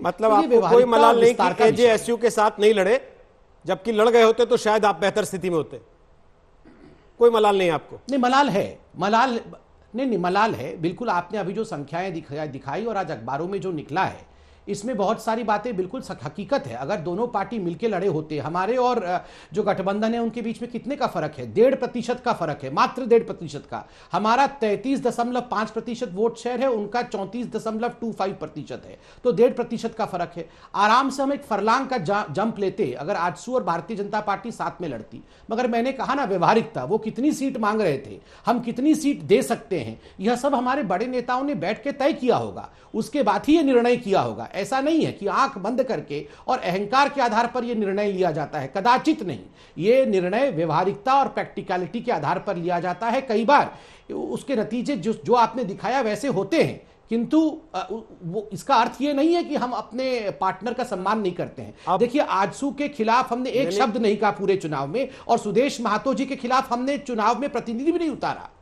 मतलब आपको कोई मलाल नहीं कि एजेएसयू के साथ नहीं लड़े जबकि लड़ गए होते तो शायद आप बेहतर स्थिति में होते कोई मलाल नहीं आपको नहीं मलाल है मलाल नहीं नहीं मलाल है बिल्कुल आपने अभी जो संख्याएं दिखाई और आज अखबारों में जो निकला है इसमें बहुत सारी बातें बिल्कुल हकीकत है अगर दोनों पार्टी मिलकर लड़े होते हमारे और जो गठबंधन है उनके बीच में कितने का फर्क है डेढ़ प्रतिशत का फर्क है मात्र डेढ़ प्रतिशत का हमारा तैतीस दशमलव पांच प्रतिशत वोट शेयर है उनका चौंतीस दशमलव टू फाइव प्रतिशत है तो डेढ़ प्रतिशत का फर्क है आराम से हम एक फरलांग का जंप लेते अगर आजसू और भारतीय जनता पार्टी साथ में लड़ती मगर मैंने कहा ना व्यवहारिकता वो कितनी सीट मांग रहे थे हम कितनी सीट दे सकते हैं यह सब हमारे बड़े नेताओं ने बैठ के तय किया होगा उसके बाद ही यह निर्णय किया होगा ऐसा नहीं है कि आंख बंद करके और अहंकार के आधार पर यह निर्णय लिया जाता है कदाचित नहीं ये निर्णय व्यवहारिकता और प्रैक्टिकलिटी के आधार पर लिया जाता है कई बार उसके नतीजे जो जो आपने दिखाया वैसे होते हैं किंतु वो इसका अर्थ ये नहीं है कि हम अपने पार्टनर का सम्मान नहीं करते हैं देखिए आजसू के खिलाफ हमने एक शब्द नहीं कहा पूरे चुनाव में और सुदेश महातो जी के खिलाफ हमने चुनाव में प्रतिनिधि भी नहीं उतारा